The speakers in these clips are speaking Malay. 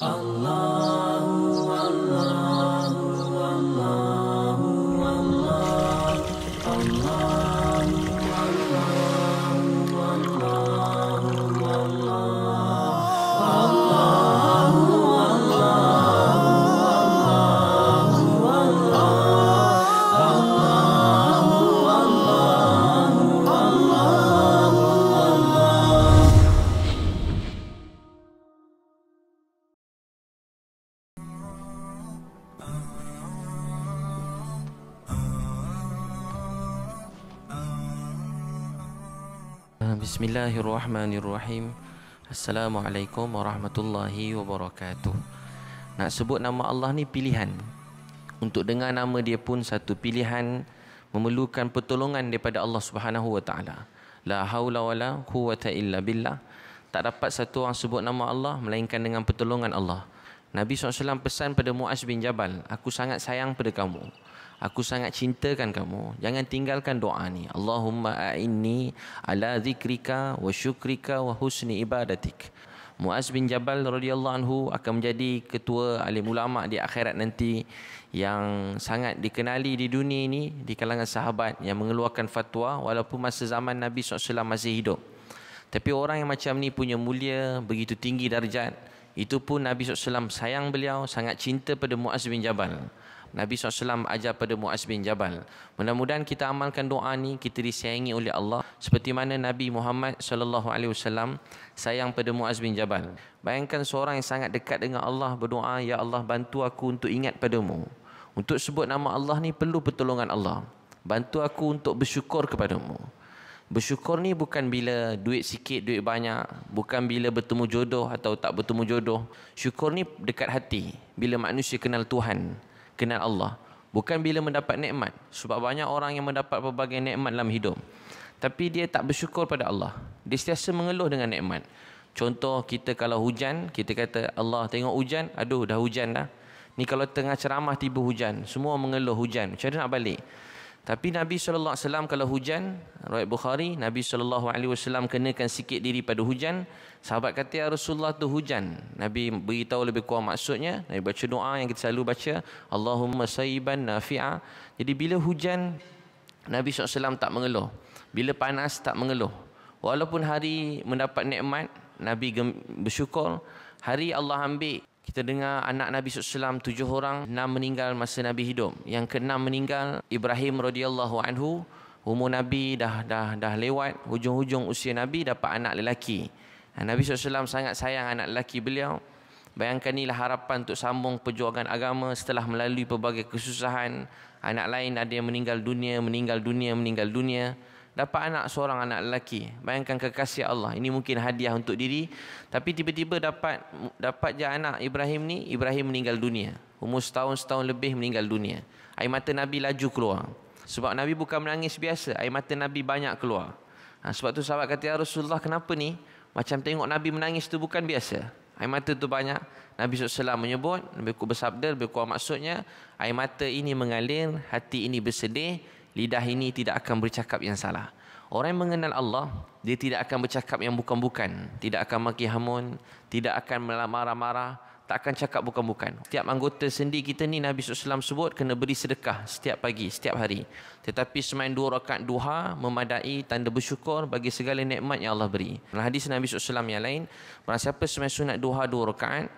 Allah, Allah. Bismillahirrahmanirrahim Assalamualaikum warahmatullahi wabarakatuh Nak sebut nama Allah ni pilihan Untuk dengar nama dia pun satu pilihan Memerlukan pertolongan daripada Allah subhanahu wa ta'ala La hawla wa la quwata illa billah Tak dapat satu orang sebut nama Allah Melainkan dengan pertolongan Allah Nabi SAW pesan pada Mu'az bin Jabal Aku sangat sayang pada kamu aku sangat cintakan kamu jangan tinggalkan doa ni Allahumma a'inni ala zikrika wa syukrika wa husni ibadatik Muaz bin Jabal radhiyallahu anhu akan menjadi ketua alim ulama di akhirat nanti yang sangat dikenali di dunia ini di kalangan sahabat yang mengeluarkan fatwa walaupun masa zaman Nabi SAW masih hidup. Tapi orang yang macam ni punya mulia begitu tinggi darjat itu pun Nabi SAW sayang beliau sangat cinta pada Muaz bin Jabal. Nabi SAW ajar pada Muaz bin Jabal. Mudah-mudahan kita amalkan doa ni, kita disayangi oleh Allah. Seperti mana Nabi Muhammad SAW sayang pada Muaz bin Jabal. Bayangkan seorang yang sangat dekat dengan Allah berdoa, Ya Allah bantu aku untuk ingat padamu. Untuk sebut nama Allah ni perlu pertolongan Allah. Bantu aku untuk bersyukur kepadamu. Bersyukur ni bukan bila duit sikit, duit banyak. Bukan bila bertemu jodoh atau tak bertemu jodoh. Syukur ni dekat hati. Bila manusia kenal Tuhan kenal Allah. Bukan bila mendapat nikmat. Sebab banyak orang yang mendapat pelbagai nikmat dalam hidup. Tapi dia tak bersyukur pada Allah. Dia setiasa mengeluh dengan nikmat. Contoh kita kalau hujan, kita kata Allah tengok hujan, aduh dah hujan dah. Ni kalau tengah ceramah tiba hujan, semua mengeluh hujan. Macam mana nak balik? Tapi Nabi sallallahu alaihi wasallam kalau hujan, riwayat Bukhari, Nabi sallallahu alaihi wasallam kenakan sikit diri pada hujan. Sahabat kata ya Rasulullah tu hujan. Nabi beritahu lebih kurang maksudnya, Nabi baca doa yang kita selalu baca, Allahumma sayyiban nafi'a. Jadi bila hujan Nabi SAW tak mengeluh. Bila panas tak mengeluh. Walaupun hari mendapat nikmat, Nabi bersyukur. Hari Allah ambil kita dengar anak Nabi SAW tujuh orang, enam meninggal masa Nabi hidup. Yang keenam meninggal, Ibrahim radhiyallahu anhu. Umur Nabi dah dah dah lewat, hujung-hujung usia Nabi dapat anak lelaki. Ha, Nabi SAW sangat sayang anak lelaki beliau. Bayangkan inilah harapan untuk sambung perjuangan agama setelah melalui pelbagai kesusahan. Anak lain ada yang meninggal dunia, meninggal dunia, meninggal dunia. Meninggal dunia dapat anak seorang anak lelaki bayangkan kekasih Allah ini mungkin hadiah untuk diri tapi tiba-tiba dapat dapat je anak Ibrahim ni Ibrahim meninggal dunia umur setahun setahun lebih meninggal dunia air mata Nabi laju keluar sebab Nabi bukan menangis biasa air mata Nabi banyak keluar ha, sebab tu sahabat kata ya Rasulullah kenapa ni macam tengok Nabi menangis tu bukan biasa air mata tu banyak Nabi SAW menyebut Nabi ku bersabda lebih kuat maksudnya air mata ini mengalir hati ini bersedih lidah ini tidak akan bercakap yang salah. Orang yang mengenal Allah, dia tidak akan bercakap yang bukan-bukan. Tidak akan maki hamun, tidak akan marah-marah, tak akan cakap bukan-bukan. Setiap anggota sendi kita ni Nabi SAW sebut kena beri sedekah setiap pagi, setiap hari. Tetapi semain dua rakaat duha memadai tanda bersyukur bagi segala nikmat yang Allah beri. Dalam hadis Nabi SAW yang lain, barang siapa semain sunat duha dua rakaat,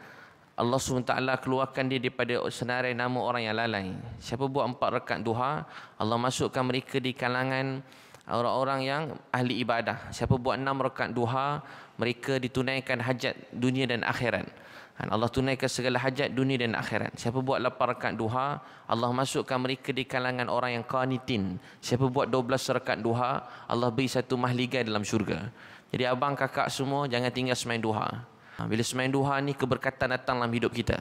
Allah SWT keluarkan dia daripada senarai nama orang yang lalai. Siapa buat empat rekat duha, Allah masukkan mereka di kalangan orang-orang yang ahli ibadah. Siapa buat enam rekat duha, mereka ditunaikan hajat dunia dan akhirat. Allah tunaikan segala hajat dunia dan akhirat. Siapa buat lapan rekat duha, Allah masukkan mereka di kalangan orang yang kanitin. Siapa buat dua belas rekat duha, Allah beri satu mahligai dalam syurga. Jadi abang, kakak semua jangan tinggal semain duha. Ha, bila semain duha ni keberkatan datang dalam hidup kita.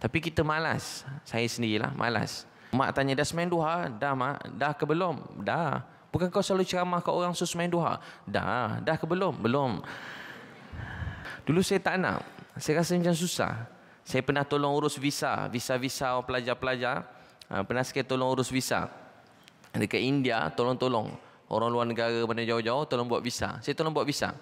Tapi kita malas. Saya sendirilah malas. Mak tanya, dah semain duha? Dah mak. Dah ke belum? Dah. Bukan kau selalu ceramah ke orang suruh semain duha? Dah. Dah ke belum? Belum. Dulu saya tak nak. Saya rasa macam susah. Saya pernah tolong urus visa. Visa-visa orang pelajar-pelajar. Ha, pernah sekali tolong urus visa. Dekat India, tolong-tolong. Orang luar negara, mana jauh-jauh, tolong buat visa. Saya tolong buat visa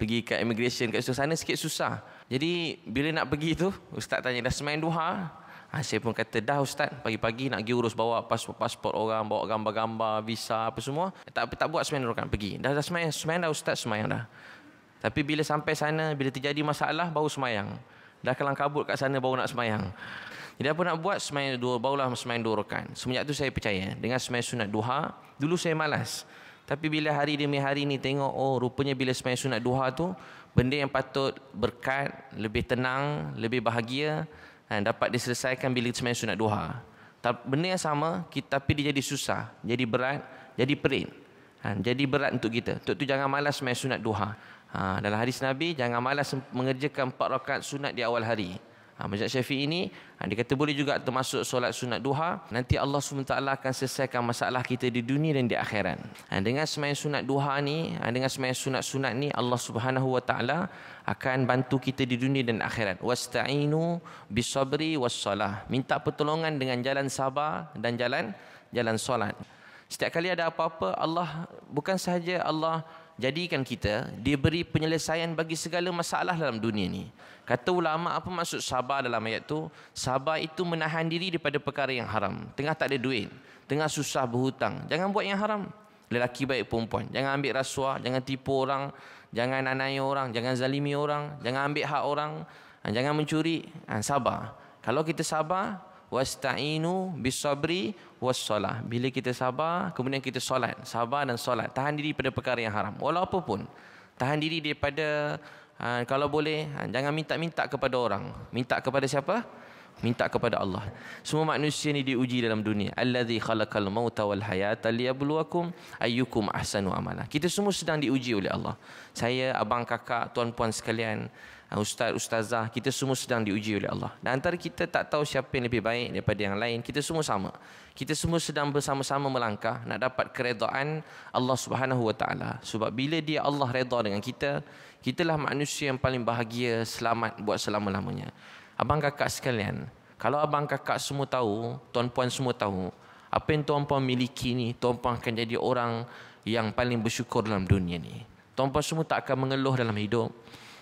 pergi ke immigration ke situ sana sikit susah. Jadi bila nak pergi tu ustaz tanya dah semain duha. Ha, saya pun kata dah ustaz pagi-pagi nak pergi urus bawa pasport, pasport orang bawa gambar-gambar visa apa semua tak tak buat semain rukan pergi dah dah semain semain dah ustaz semain dah tapi bila sampai sana bila terjadi masalah baru semayang dah kelang kabut kat sana baru nak semayang jadi apa nak buat semain dua barulah semain dua rukan semenjak tu saya percaya dengan semain sunat duha dulu saya malas tapi bila hari demi hari ni tengok oh rupanya bila sembahyang sunat duha tu benda yang patut berkat, lebih tenang, lebih bahagia kan, dapat diselesaikan bila sembahyang sunat duha. Benda yang sama kita, tapi dia jadi susah, jadi berat, jadi perit. Kan, jadi berat untuk kita. Untuk tu jangan malas sembahyang sunat duha. Ha, dalam hadis Nabi jangan malas mengerjakan empat rakaat sunat di awal hari. Ha, mazhab Syafi'i ini ha, dia kata boleh juga termasuk solat sunat duha. Nanti Allah SWT akan selesaikan masalah kita di dunia dan di akhirat. Ha, dengan semayang sunat duha ni, ha, dengan semayang sunat-sunat ni Allah Subhanahu Wa akan bantu kita di dunia dan akhirat. Wasta'inu bisabri wassalah. Minta pertolongan dengan jalan sabar dan jalan jalan solat. Setiap kali ada apa-apa Allah bukan sahaja Allah jadikan kita diberi penyelesaian bagi segala masalah dalam dunia ni. Kata ulama apa maksud sabar dalam ayat tu? Sabar itu menahan diri daripada perkara yang haram. Tengah tak ada duit, tengah susah berhutang, jangan buat yang haram. Lelaki baik perempuan, jangan ambil rasuah, jangan tipu orang, jangan anai orang, jangan zalimi orang, jangan ambil hak orang, jangan mencuri, ha, sabar. Kalau kita sabar, wasta'inu bisabri wassalah. Bila kita sabar, kemudian kita solat. Sabar dan solat. Tahan diri pada perkara yang haram. Walau apa pun. Tahan diri daripada, ha, kalau boleh, ha, jangan minta-minta kepada orang. Minta kepada siapa? Minta kepada Allah. Semua manusia ini diuji dalam dunia. Alladhi khalaqal mauta wal hayata liyabluwakum ayyukum ahsanu amala. Kita semua sedang diuji oleh Allah. Saya, abang, kakak, tuan-puan Sekalian. Ah, ustaz, ustazah, kita semua sedang diuji oleh Allah. Dan antara kita tak tahu siapa yang lebih baik daripada yang lain, kita semua sama. Kita semua sedang bersama-sama melangkah nak dapat keredaan Allah Subhanahu Wa Taala. Sebab bila dia Allah reda dengan kita, kitalah manusia yang paling bahagia, selamat buat selama-lamanya. Abang kakak sekalian, kalau abang kakak semua tahu, tuan puan semua tahu, apa yang tuan puan miliki ni, tuan puan akan jadi orang yang paling bersyukur dalam dunia ni. Tuan puan semua tak akan mengeluh dalam hidup.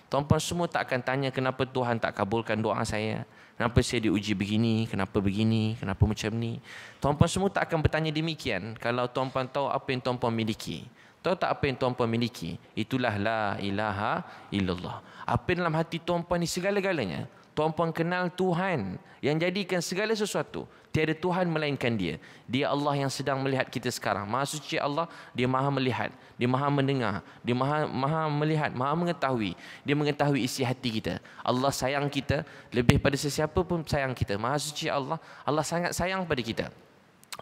Tuan-tuan semua tak akan tanya kenapa Tuhan tak kabulkan doa saya. Kenapa saya diuji begini, kenapa begini, kenapa macam ni. Tuan-tuan semua tak akan bertanya demikian kalau tuan-tuan tahu apa yang tuan-tuan miliki. Tahu tak apa yang tuan-tuan miliki? Itulah la ilaha illallah. Apa dalam hati tuan-tuan ni segala-galanya? tuan-puan kenal Tuhan yang jadikan segala sesuatu. Tiada Tuhan melainkan dia. Dia Allah yang sedang melihat kita sekarang. Maha suci Allah, dia maha melihat. Dia maha mendengar. Dia maha, maha melihat, maha mengetahui. Dia mengetahui isi hati kita. Allah sayang kita. Lebih pada sesiapa pun sayang kita. Maha suci Allah, Allah sangat sayang pada kita.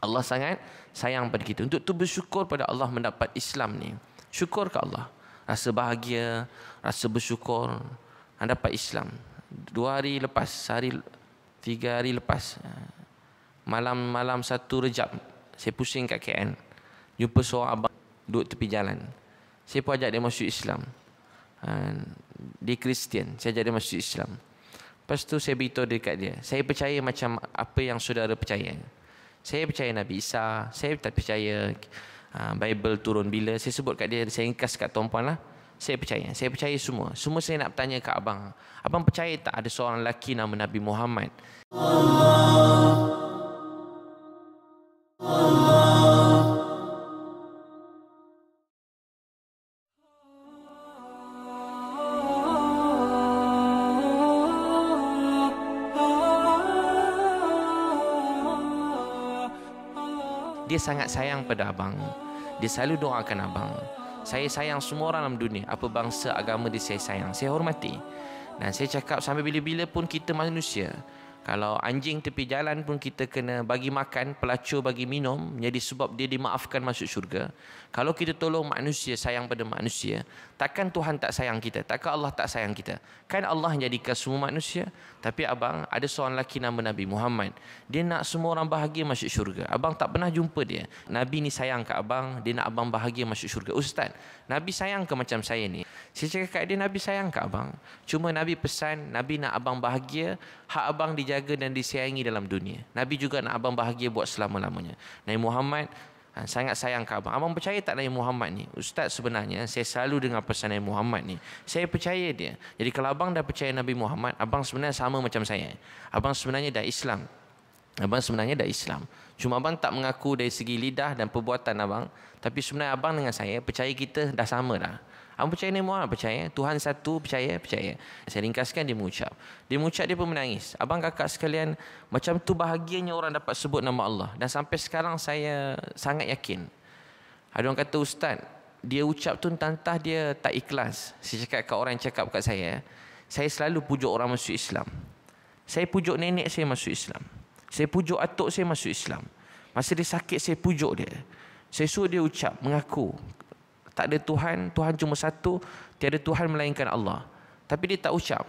Allah sangat sayang pada kita. Untuk itu bersyukur pada Allah mendapat Islam ni. Syukur ke Allah. Rasa bahagia, rasa bersyukur. Anda ah, dapat Islam dua hari lepas, sehari tiga hari lepas, malam-malam ha. satu rejab, saya pusing kat KN. Jumpa seorang abang duduk tepi jalan. Saya pun ajak dia masuk Islam. Ha, dia Kristian, saya ajak dia masuk Islam. Lepas tu saya beritahu dia dia. Saya percaya macam apa yang saudara percaya. Saya percaya Nabi Isa. Saya tak percaya ha, Bible turun bila. Saya sebut kat dia. Saya ingkas kat tuan lah. Saya percaya. Saya percaya semua. Semua saya nak tanya ke abang. Abang percaya tak ada seorang lelaki nama Nabi Muhammad? Dia sangat sayang pada abang. Dia selalu doakan abang. Saya sayang semua orang dalam dunia Apa bangsa agama dia saya sayang Saya hormati Dan saya cakap sampai bila-bila pun kita manusia kalau anjing tepi jalan pun kita kena bagi makan, pelacur bagi minum, jadi sebab dia dimaafkan masuk syurga. Kalau kita tolong manusia, sayang pada manusia, takkan Tuhan tak sayang kita? Takkan Allah tak sayang kita? Kan Allah jadikan semua manusia? Tapi abang, ada seorang lelaki nama Nabi Muhammad. Dia nak semua orang bahagia masuk syurga. Abang tak pernah jumpa dia. Nabi ni sayang ke abang, dia nak abang bahagia masuk syurga. Ustaz, Nabi sayang ke macam saya ni? Saya cakap kat dia, Nabi sayang ke abang? Cuma Nabi pesan, Nabi nak abang bahagia, hak abang dijaga dijaga dan disayangi dalam dunia. Nabi juga nak abang bahagia buat selama-lamanya. Nabi Muhammad ha, sangat sayang abang. Abang percaya tak Nabi Muhammad ni? Ustaz sebenarnya saya selalu dengar pesan Nabi Muhammad ni. Saya percaya dia. Jadi kalau abang dah percaya Nabi Muhammad, abang sebenarnya sama macam saya. Abang sebenarnya dah Islam. Abang sebenarnya dah Islam. Cuma abang tak mengaku dari segi lidah dan perbuatan abang. Tapi sebenarnya abang dengan saya percaya kita dah sama dah. Aku percaya ni Muhammad percaya. Tuhan satu percaya percaya. Saya ringkaskan dia mengucap. Dia mengucap dia pun menangis. Abang kakak sekalian macam tu bahagianya orang dapat sebut nama Allah. Dan sampai sekarang saya sangat yakin. Ada orang kata ustaz dia ucap tu tantah dia tak ikhlas. Saya cakap kat orang yang cakap kat saya. Eh, saya selalu pujuk orang masuk Islam. Saya pujuk nenek saya masuk Islam. Saya pujuk atuk saya masuk Islam. Masa dia sakit saya pujuk dia. Saya suruh dia ucap mengaku tak ada Tuhan, Tuhan cuma satu, tiada Tuhan melainkan Allah. Tapi dia tak ucap.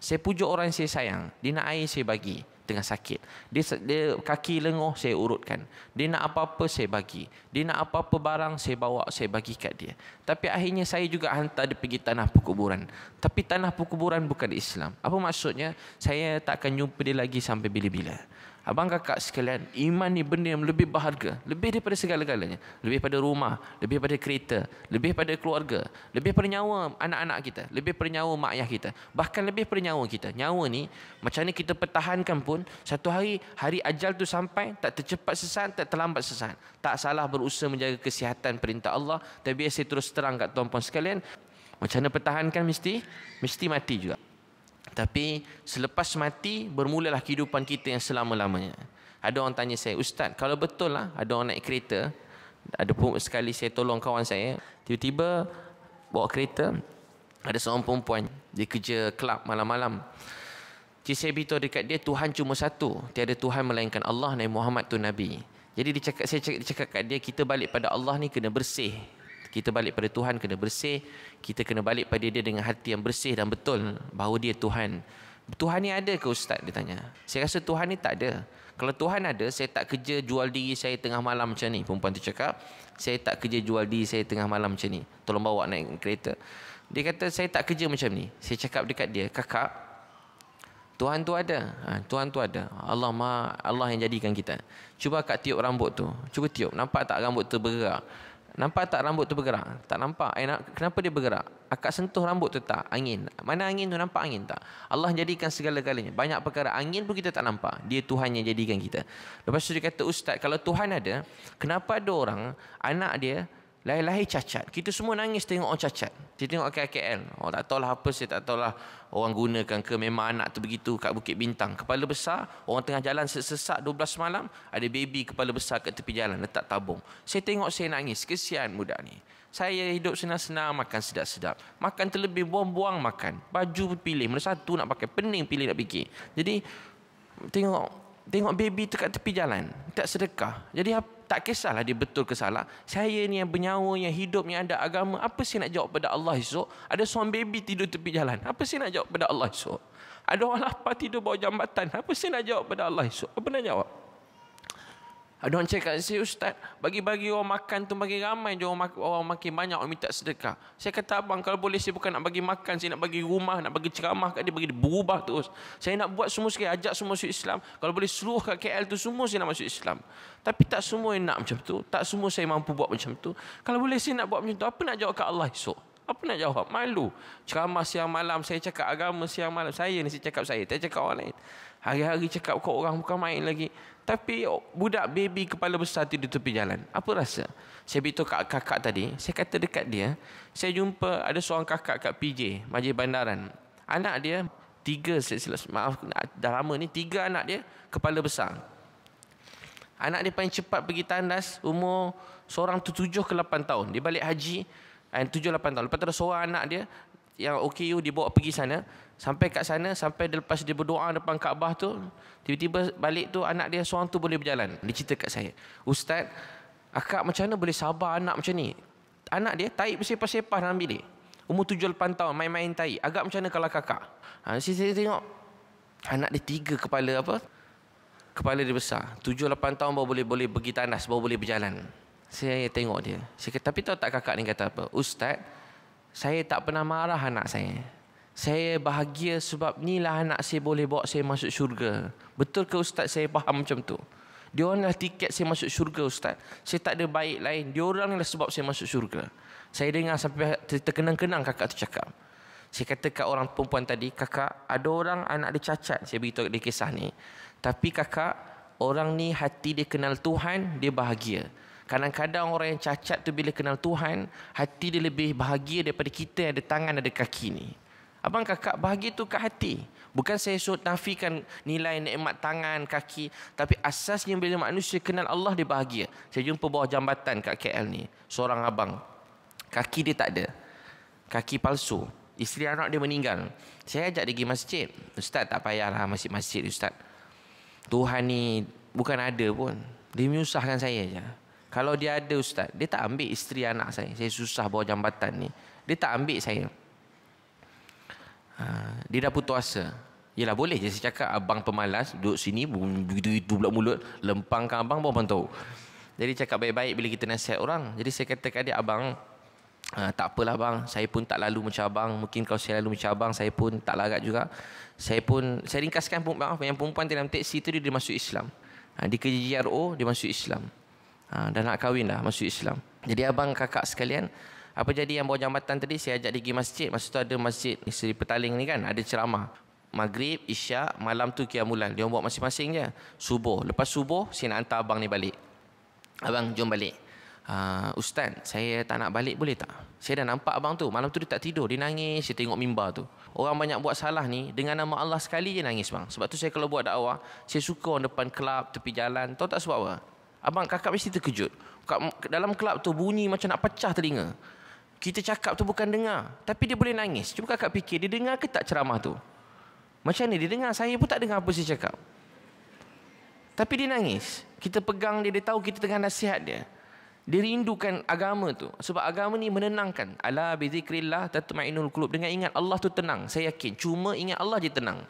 Saya pujuk orang yang saya sayang. Dia nak air, saya bagi. Tengah sakit. Dia, dia kaki lenguh, saya urutkan. Dia nak apa-apa, saya bagi. Dia nak apa-apa barang, saya bawa, saya bagi kat dia. Tapi akhirnya saya juga hantar dia pergi tanah perkuburan. Tapi tanah perkuburan bukan Islam. Apa maksudnya? Saya tak akan jumpa dia lagi sampai bila-bila. Abang kakak sekalian, iman ni benda yang lebih berharga. Lebih daripada segala-galanya. Lebih daripada rumah, lebih daripada kereta, lebih daripada keluarga. Lebih daripada nyawa anak-anak kita. Lebih daripada nyawa mak ayah kita. Bahkan lebih daripada nyawa kita. Nyawa ni, macam ni kita pertahankan pun, satu hari, hari ajal tu sampai, tak tercepat sesat, tak terlambat sesat, Tak salah berusaha menjaga kesihatan perintah Allah. Tapi biasa terus terang kat tuan-puan sekalian, macam mana pertahankan mesti, mesti mati juga. Tapi selepas mati bermulalah kehidupan kita yang selama-lamanya. Ada orang tanya saya, "Ustaz, kalau betul lah ada orang naik kereta, ada pun sekali saya tolong kawan saya, tiba-tiba bawa kereta ada seorang perempuan dia kerja kelab malam-malam. Cik saya beritahu dekat dia Tuhan cuma satu. Tiada Tuhan melainkan Allah Nabi Muhammad tu Nabi. Jadi dia cakap, saya cakap, dia cakap kat dia kita balik pada Allah ni kena bersih kita balik pada Tuhan kena bersih kita kena balik pada dia dengan hati yang bersih dan betul bahawa dia Tuhan Tuhan ni ada ke ustaz dia tanya saya rasa Tuhan ni tak ada kalau Tuhan ada saya tak kerja jual diri saya tengah malam macam ni perempuan tu cakap saya tak kerja jual diri saya tengah malam macam ni tolong bawa naik kereta dia kata saya tak kerja macam ni saya cakap dekat dia kakak Tuhan tu ada. Ha, Tuhan tu ada. Allah ma Allah yang jadikan kita. Cuba kak tiup rambut tu. Cuba tiup. Nampak tak rambut tu bergerak? Nampak tak rambut tu bergerak? Tak nampak. Eh, kenapa dia bergerak? Akak sentuh rambut tu tak? Angin. Mana angin tu nampak angin tak? Allah jadikan segala-galanya. Banyak perkara. Angin pun kita tak nampak. Dia Tuhan yang jadikan kita. Lepas tu dia kata, Ustaz, kalau Tuhan ada, kenapa ada orang, anak dia, lahir-lahir cacat. Kita semua nangis tengok orang cacat. Kita tengok KKL. Oh, tak tahulah apa, saya tak tahulah orang gunakan ke. Memang anak tu begitu kat Bukit Bintang. Kepala besar, orang tengah jalan sesak 12 malam. Ada baby kepala besar kat tepi jalan, letak tabung. Saya tengok saya nangis. Kesian budak ni. Saya hidup senang-senang, makan sedap-sedap. Makan terlebih, buang-buang makan. Baju pilih, mana satu nak pakai. Pening pilih nak fikir. Jadi, tengok tengok baby tu kat tepi jalan tak sedekah jadi tak kisahlah dia betul ke salah saya ni yang bernyawa yang hidup yang ada agama apa saya nak jawab pada Allah esok ada seorang baby tidur tepi jalan apa saya nak jawab pada Allah esok ada orang lapar tidur bawah jambatan apa saya nak jawab pada Allah esok apa nak jawab ada orang cakap, saya ustaz, bagi-bagi orang makan tu bagi ramai je orang, orang makin banyak, orang minta sedekah. Saya kata, abang, kalau boleh saya bukan nak bagi makan, saya nak bagi rumah, nak bagi ceramah kat dia, bagi dia berubah terus. Saya nak buat semua sekali, ajak semua masuk Islam. Kalau boleh seluruh kat KL tu, semua saya nak masuk Islam. Tapi tak semua yang nak macam tu. Tak semua saya mampu buat macam tu. Kalau boleh saya nak buat macam tu, apa nak jawab kat Allah esok? Apa nak jawab? Malu. Ceramah siang malam, saya cakap agama siang malam. Saya ni saya cakap saya, tak cakap orang lain. Hari-hari cakap kau orang bukan main lagi. Tapi budak baby kepala besar tu di tepi jalan. Apa rasa? Saya beritahu kat kakak tadi. Saya kata dekat dia. Saya jumpa ada seorang kakak kat PJ. Majlis Bandaran. Anak dia. Tiga. Maaf. Dah lama ni. Tiga anak dia. Kepala besar. Anak dia paling cepat pergi tandas. Umur seorang tu tujuh ke lapan tahun. Dia balik haji. Eh, tujuh lapan tahun. Lepas tu ada seorang anak dia yang OKU dia bawa pergi sana. Sampai kat sana, sampai dia lepas dia berdoa depan Kaabah tu, tiba-tiba balik tu anak dia seorang tu boleh berjalan. Dia cerita kat saya. Ustaz, akak macam mana boleh sabar anak macam ni? Anak dia taik bersepah-sepah dalam bilik. Umur tujuh lapan tahun, main-main taik. Agak macam mana kalau kakak? Ha, saya, saya tengok, anak dia tiga kepala apa? Kepala dia besar. Tujuh lapan tahun baru boleh boleh pergi tandas, baru boleh berjalan. Saya tengok dia. Saya kata, tapi tahu tak kakak ni kata apa? Ustaz, saya tak pernah marah anak saya. Saya bahagia sebab inilah anak saya boleh bawa saya masuk syurga. Betul ke ustaz saya faham macam tu? Dia lah tiket saya masuk syurga ustaz. Saya tak ada baik lain. Dia orang lah sebab saya masuk syurga. Saya dengar sampai terkenang-kenang kakak tu cakap. Saya kata kat orang perempuan tadi, kakak ada orang anak dia cacat. Saya beritahu dia kisah ni. Tapi kakak, orang ni hati dia kenal Tuhan, dia bahagia. Kadang-kadang orang yang cacat tu bila kenal Tuhan, hati dia lebih bahagia daripada kita yang ada tangan ada kaki ni. Abang kakak bahagia tu kat hati. Bukan saya suruh nafikan nilai nikmat tangan, kaki. Tapi asasnya bila manusia kenal Allah dia bahagia. Saya jumpa bawah jambatan kat KL ni. Seorang abang. Kaki dia tak ada. Kaki palsu. Isteri anak dia meninggal. Saya ajak dia pergi masjid. Ustaz tak payahlah masjid-masjid Ustaz. Tuhan ni bukan ada pun. Dia menyusahkan saya je. Kalau dia ada ustaz, dia tak ambil isteri anak saya. Saya susah bawa jambatan ni. Dia tak ambil saya. Ah, dia dah putus asa. Yelah boleh je saya cakap abang pemalas duduk sini begitu itu pula mulut lempangkan abang pun pantau. Jadi cakap baik-baik bila kita nasihat orang. Jadi saya kata dia abang ah, tak apalah abang saya pun tak lalu macam abang mungkin kalau saya lalu macam abang saya pun tak larat juga saya pun saya ringkaskan yang perempuan dalam teksi itu dia, dia masuk Islam ha, di KJRO dia masuk Islam ha, dah nak kahwin dah masuk Islam. Jadi abang kakak sekalian, apa jadi yang bawah jambatan tadi saya ajak dia pergi masjid. Masa tu ada masjid Seri Petaling ni kan, ada ceramah. Maghrib, Isyak, malam tu Qiyamulan. Dia buat masing-masing je. Subuh. Lepas subuh, saya nak hantar abang ni balik. Abang, jom balik. Uh, Ustaz, saya tak nak balik boleh tak? Saya dah nampak abang tu. Malam tu dia tak tidur. Dia nangis, saya tengok mimba tu. Orang banyak buat salah ni, dengan nama Allah sekali je nangis bang. Sebab tu saya kalau buat dakwah, saya suka orang depan kelab, tepi jalan. Tahu tak sebab apa? abang kakak mesti terkejut dalam kelab tu bunyi macam nak pecah telinga kita cakap tu bukan dengar tapi dia boleh nangis cuba kakak fikir dia dengar ke tak ceramah tu macam ni dia dengar saya pun tak dengar apa saya cakap tapi dia nangis kita pegang dia dia tahu kita tengah nasihat dia dia rindukan agama tu sebab agama ni menenangkan Allah bi tatmainul qulub dengan ingat Allah tu tenang saya yakin cuma ingat Allah je tenang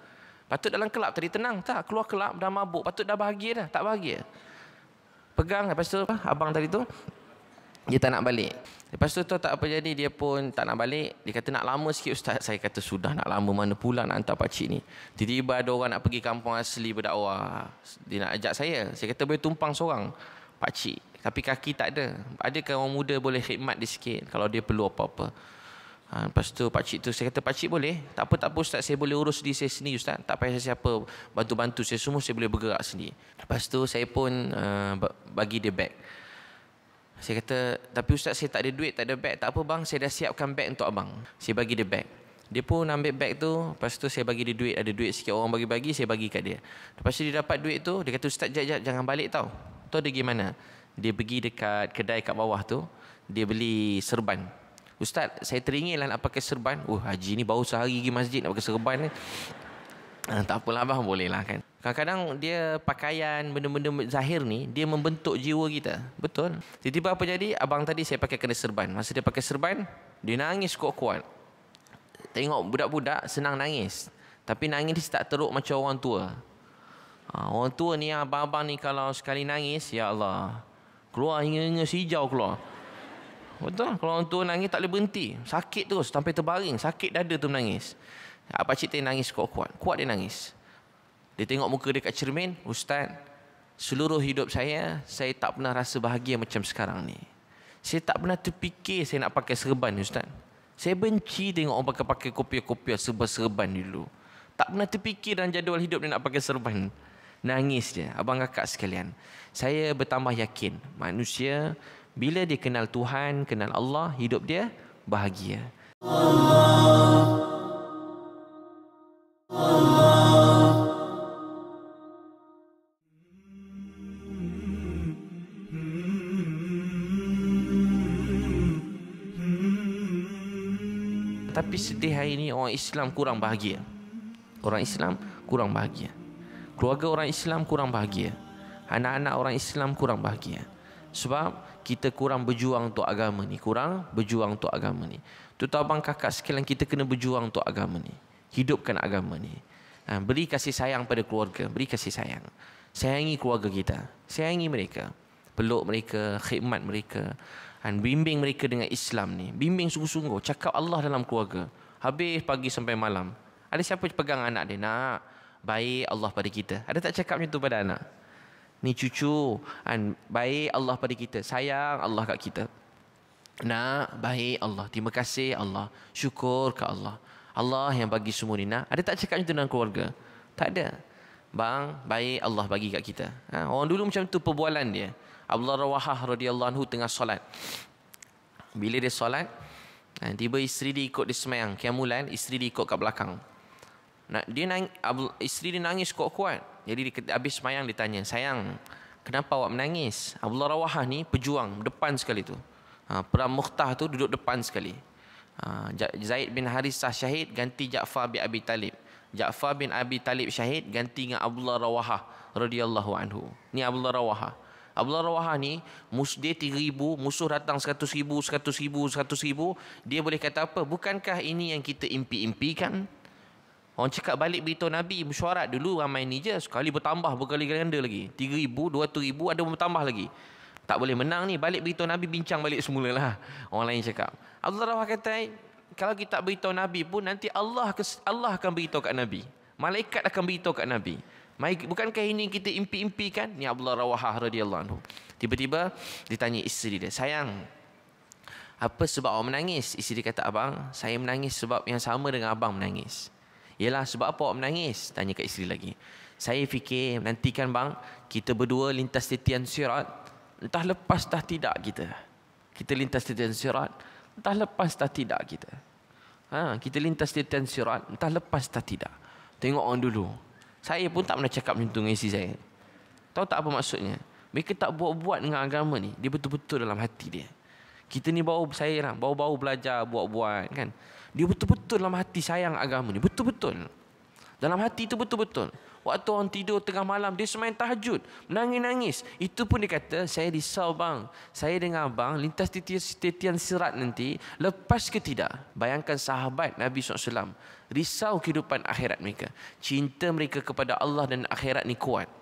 patut dalam kelab tadi tenang tak keluar kelab dah mabuk patut dah bahagia dah tak bahagia pegang lepas tu abang tadi tu dia tak nak balik lepas tu tahu tak apa jadi dia pun tak nak balik dia kata nak lama sikit ustaz saya kata sudah nak lama mana pula nak hantar pakcik ni tiba-tiba ada orang nak pergi kampung asli berdakwa. dia nak ajak saya saya kata boleh tumpang seorang pakcik tapi kaki tak ada adakah orang muda boleh khidmat di sikit kalau dia perlu apa-apa Ha, lepas tu pakcik tu, saya kata pakcik boleh. Tak apa, tak apa ustaz, saya boleh urus diri saya sendiri ustaz. Tak payah siapa bantu-bantu saya semua, saya boleh bergerak sendiri. Lepas tu saya pun uh, bagi dia beg. Saya kata, tapi ustaz saya tak ada duit, tak ada beg. Tak apa bang, saya dah siapkan beg untuk abang. Saya bagi dia beg. Dia pun ambil beg tu, lepas tu saya bagi dia duit. Ada duit sikit orang bagi-bagi, saya bagi kat dia. Lepas tu dia dapat duit tu, dia kata ustaz jap-jap jangan balik tau. Tahu dia gimana? Dia pergi dekat kedai kat bawah tu, dia beli serban. Ustaz, saya teringinlah nak pakai serban. Oh, haji ni baru sehari pergi masjid nak pakai serban ni. Ha, tak apalah abang, boleh lah kan. Kadang-kadang dia pakaian benda-benda zahir ni, dia membentuk jiwa kita. Betul. Tiba-tiba apa jadi? Abang tadi saya pakai kena serban. Masa dia pakai serban, dia nangis kuat-kuat. Tengok budak-budak senang nangis. Tapi nangis tak teruk macam orang tua. Ha, orang tua ni, abang-abang ni kalau sekali nangis, ya Allah. Keluar hingga-hingga si hijau keluar. Betul. Kalau orang tua nangis tak boleh berhenti. Sakit terus sampai terbaring. Sakit dada tu menangis. Apa ah, cik tu nangis kuat-kuat. Kuat dia nangis. Dia tengok muka dia kat cermin. Ustaz, seluruh hidup saya, saya tak pernah rasa bahagia macam sekarang ni. Saya tak pernah terfikir saya nak pakai serban ni Ustaz. Saya benci tengok orang pakai-pakai kopi kopiah serban-serban dulu. Tak pernah terfikir dalam jadual hidup ni nak pakai serban. Nangis dia. Abang kakak sekalian. Saya bertambah yakin. Manusia bila dia kenal Tuhan, kenal Allah, hidup dia bahagia. Tapi sedih hari ini orang Islam kurang bahagia. Orang Islam kurang bahagia. Keluarga orang Islam kurang bahagia. Anak-anak orang Islam kurang bahagia. Sebab kita kurang berjuang untuk agama ni. Kurang berjuang untuk agama ni. Tu Tutup Bang kakak sekalian kita kena berjuang untuk agama ni. Hidupkan agama ni. Ha, beri kasih sayang pada keluarga. Beri kasih sayang. Sayangi keluarga kita. Sayangi mereka. Peluk mereka. Khidmat mereka. Ha, bimbing mereka dengan Islam ni. Bimbing sungguh-sungguh. Cakap Allah dalam keluarga. Habis pagi sampai malam. Ada siapa pegang anak dia? Nak. Baik Allah pada kita. Ada tak cakap macam tu pada anak? Ni cucu. Kan? Baik Allah pada kita. Sayang Allah kat kita. Nak baik Allah. Terima kasih Allah. Syukur ke Allah. Allah yang bagi semua ni. Nak? Ada tak cakap macam tu dalam keluarga? Tak ada. Bang, baik Allah bagi kat kita. Ha? Orang dulu macam tu perbualan dia. Abdullah Rawahah radhiyallahu anhu tengah solat. Bila dia solat, ha, tiba isteri dia ikut dia semayang. Kemulan, isteri dia ikut kat belakang. Nak, dia nang, isteri dia nangis kuat-kuat. Jadi habis semayang ditanya, sayang kenapa awak menangis? Abdullah Rawaha ni pejuang depan sekali tu. Ha, Perang Muqtah tu duduk depan sekali. Ha, Zaid bin Harisah syahid ganti Ja'far bin Abi Talib. Ja'far bin Abi Talib syahid ganti dengan Abdullah Rawaha, radhiyallahu anhu. Ni Abdullah Rawaha. Abdullah Rawaha ni dia 3000, musuh datang 100000, 100000, 100000, dia boleh kata apa? Bukankah ini yang kita impi-impikan? Orang cakap balik beritahu Nabi mesyuarat dulu ramai ni je. Sekali bertambah berkali-kali ganda lagi. 3,000, ribu ada bertambah lagi. Tak boleh menang ni. Balik beritahu Nabi bincang balik semula lah. Orang lain cakap. Abdullah Rawah kata, eh, kalau kita tak beritahu Nabi pun nanti Allah Allah akan beritahu kat Nabi. Malaikat akan beritahu kat Nabi. Bukankah ini kita impi-impikan? Ni Abdullah Rawah radhiyallahu anhu. Tiba-tiba ditanya isteri dia. Sayang, apa sebab awak menangis? Isteri kata, abang, saya menangis sebab yang sama dengan abang menangis. Yelah sebab apa awak menangis? Tanya kat isteri lagi. Saya fikir nantikan bang, kita berdua lintas titian sirat. Entah lepas tak tidak kita. Kita lintas titian sirat. Entah lepas tak tidak kita. Ha, kita lintas titian sirat. Entah lepas tak tidak. Tengok orang dulu. Saya pun tak pernah cakap macam tu dengan isteri saya. Tahu tak apa maksudnya? Mereka tak buat-buat dengan agama ni. Dia betul-betul dalam hati dia. Kita ni baru saya lah. Baru-baru belajar buat-buat kan dia betul-betul dalam hati sayang agama ni betul-betul dalam hati itu betul-betul waktu orang tidur tengah malam dia semain tahajud menangis-nangis itu pun dia kata saya risau bang saya dengan abang lintas titian sirat nanti lepas ke tidak bayangkan sahabat Nabi SAW risau kehidupan akhirat mereka cinta mereka kepada Allah dan akhirat ni kuat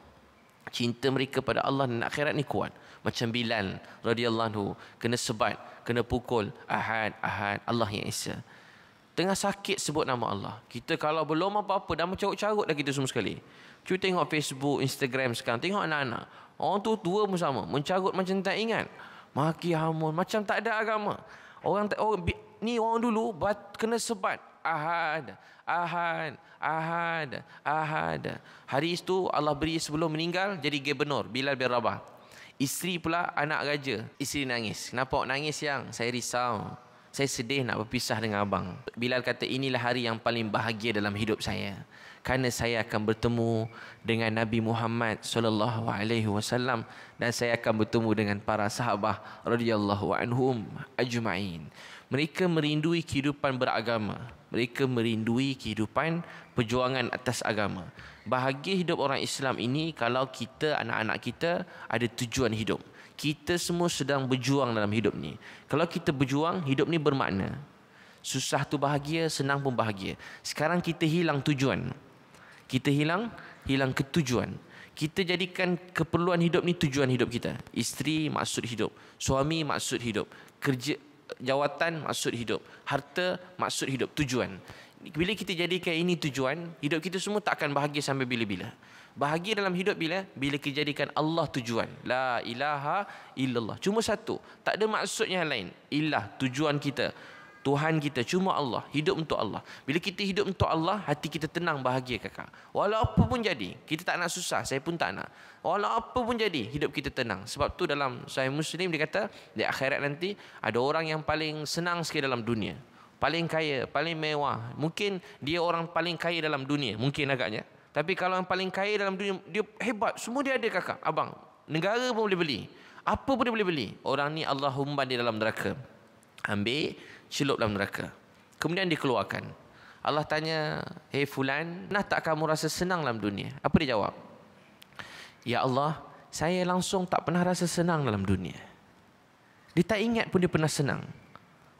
cinta mereka kepada Allah dan akhirat ni kuat macam Bilal radhiyallahu kena sebat kena pukul ahad ahad Allah yang esa Tengah sakit sebut nama Allah. Kita kalau belum apa-apa dah mencarut-carut dah kita semua sekali. Cuba tengok Facebook, Instagram sekarang. Tengok anak-anak. Orang tu tua pun sama. Mencarut macam tak ingat. Maki hamun. Macam tak ada agama. Orang tak, orang, ni orang dulu bat, kena sebat. Ahad. Ahad. Ahad. Ahad. Hari itu Allah beri sebelum meninggal jadi gubernur. Bilal bin Rabah. Isteri pula anak raja. Isteri nangis. Kenapa nangis yang? Saya risau saya sedih nak berpisah dengan abang. Bilal kata inilah hari yang paling bahagia dalam hidup saya. Kerana saya akan bertemu dengan Nabi Muhammad SAW dan saya akan bertemu dengan para sahabat radhiyallahu anhum ajma'in. Mereka merindui kehidupan beragama. Mereka merindui kehidupan perjuangan atas agama. Bahagia hidup orang Islam ini kalau kita anak-anak kita ada tujuan hidup kita semua sedang berjuang dalam hidup ni. Kalau kita berjuang, hidup ni bermakna. Susah tu bahagia, senang pun bahagia. Sekarang kita hilang tujuan. Kita hilang, hilang ketujuan. Kita jadikan keperluan hidup ni tujuan hidup kita. Isteri maksud hidup. Suami maksud hidup. Kerja, jawatan maksud hidup. Harta maksud hidup. Tujuan bila kita jadikan ini tujuan, hidup kita semua tak akan bahagia sampai bila-bila. Bahagia dalam hidup bila? Bila kita jadikan Allah tujuan. La ilaha illallah. Cuma satu. Tak ada maksud yang lain. Ilah tujuan kita. Tuhan kita cuma Allah. Hidup untuk Allah. Bila kita hidup untuk Allah, hati kita tenang, bahagia kakak. Walau apa pun jadi, kita tak nak susah. Saya pun tak nak. Walau apa pun jadi, hidup kita tenang. Sebab tu dalam saya Muslim, dia kata, di akhirat nanti, ada orang yang paling senang sekali dalam dunia paling kaya, paling mewah. Mungkin dia orang paling kaya dalam dunia, mungkin agaknya. Tapi kalau yang paling kaya dalam dunia, dia hebat. Semua dia ada kakak, abang. Negara pun boleh beli. Apa pun dia boleh beli. Orang ni Allah umban dia dalam neraka. Ambil, celup dalam neraka. Kemudian dikeluarkan. Allah tanya, Hei fulan, nak tak kamu rasa senang dalam dunia? Apa dia jawab? Ya Allah, saya langsung tak pernah rasa senang dalam dunia. Dia tak ingat pun dia pernah senang.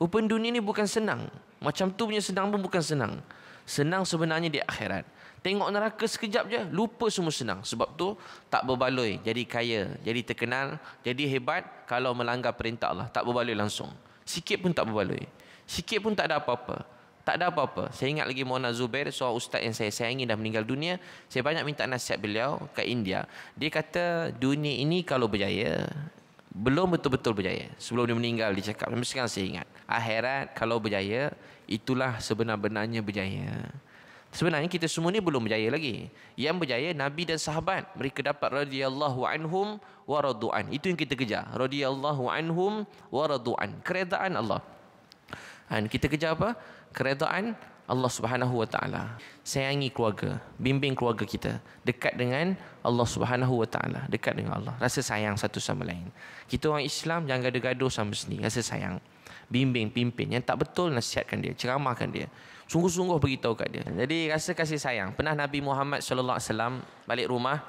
Rupanya dunia ni bukan senang. Macam tu punya senang pun bukan senang. Senang sebenarnya di akhirat. Tengok neraka sekejap je, lupa semua senang. Sebab tu tak berbaloi. Jadi kaya, jadi terkenal, jadi hebat kalau melanggar perintah Allah. Tak berbaloi langsung. Sikit pun tak berbaloi. Sikit pun tak ada apa-apa. Tak ada apa-apa. Saya ingat lagi Mona Zubair, seorang ustaz yang saya sayangi dah meninggal dunia. Saya banyak minta nasihat beliau ke India. Dia kata, dunia ini kalau berjaya, belum betul-betul berjaya. Sebelum dia meninggal, dia cakap. Tapi sekarang saya ingat. Akhirat kalau berjaya, itulah sebenar-benarnya berjaya. Sebenarnya kita semua ni belum berjaya lagi. Yang berjaya Nabi dan sahabat. Mereka dapat radhiyallahu anhum wa radu'an. Itu yang kita kejar. Radhiyallahu anhum wa radu'an. Keredaan Allah. Dan kita kejar apa? Keredaan Allah Subhanahu Wa Taala. Sayangi keluarga, bimbing keluarga kita dekat dengan Allah Subhanahu Wa Taala, dekat dengan Allah. Rasa sayang satu sama lain. Kita orang Islam jangan gaduh-gaduh sama sendiri, rasa sayang. Bimbing, pimpin yang tak betul nasihatkan dia, ceramahkan dia. Sungguh-sungguh beritahu kat dia. Jadi rasa kasih sayang. Pernah Nabi Muhammad sallallahu alaihi wasallam balik rumah,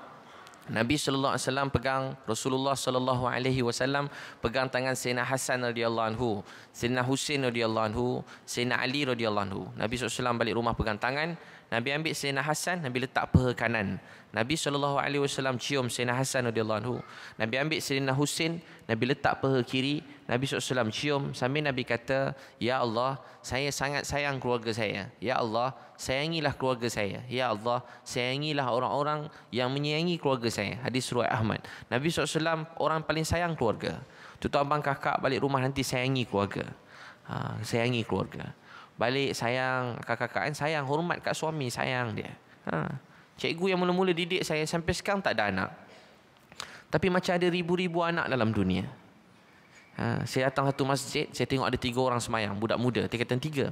Nabi sallallahu alaihi wasallam pegang Rasulullah sallallahu alaihi wasallam pegang tangan Sayyidina Hasan radhiyallahu anhu, Sayyidina Husain radhiyallahu anhu, Sayyidina Ali radhiyallahu anhu. Nabi sallallahu balik rumah pegang tangan, Nabi ambil Sayyidina Hasan, Nabi letak peha kanan. Nabi sallallahu alaihi wasallam cium Sayyidina Hasan radhiyallahu anhu. Nabi ambil Sayyidina Husain, Nabi letak peha kiri. Nabi SAW cium sambil Nabi kata, Ya Allah, saya sangat sayang keluarga saya. Ya Allah, sayangilah keluarga saya. Ya Allah, sayangilah orang-orang yang menyayangi keluarga saya. Hadis Ruai Ahmad. Nabi SAW orang paling sayang keluarga. Tutup abang kakak balik rumah nanti sayangi keluarga. Ha, sayangi keluarga. Balik sayang kakak-kakak kan, sayang hormat kat suami, sayang dia. Ha. Cikgu yang mula-mula didik saya sampai sekarang tak ada anak. Tapi macam ada ribu-ribu anak dalam dunia. Ha, saya datang satu masjid, saya tengok ada tiga orang semayang. Budak muda, tingkatan tiga.